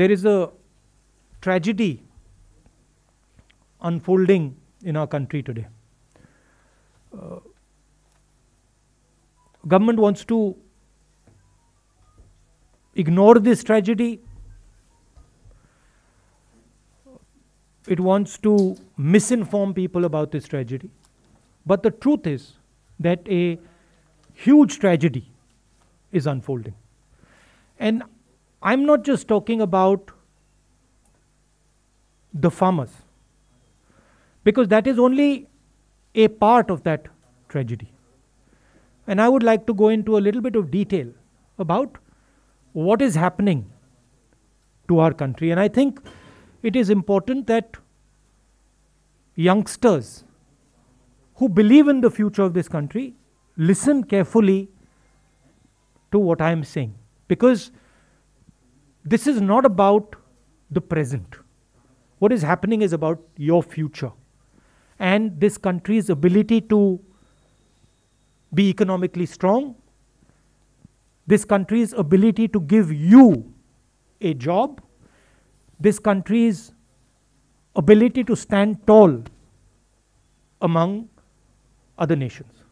there is a tragedy unfolding in our country today. Uh, government wants to ignore this tragedy. It wants to misinform people about this tragedy. But the truth is that a huge tragedy is unfolding. And I'm not just talking about the farmers, because that is only a part of that tragedy. And I would like to go into a little bit of detail about what is happening to our country. And I think it is important that youngsters who believe in the future of this country listen carefully to what I am saying. Because this is not about the present. What is happening is about your future and this country's ability to be economically strong, this country's ability to give you a job, this country's ability to stand tall among other nations.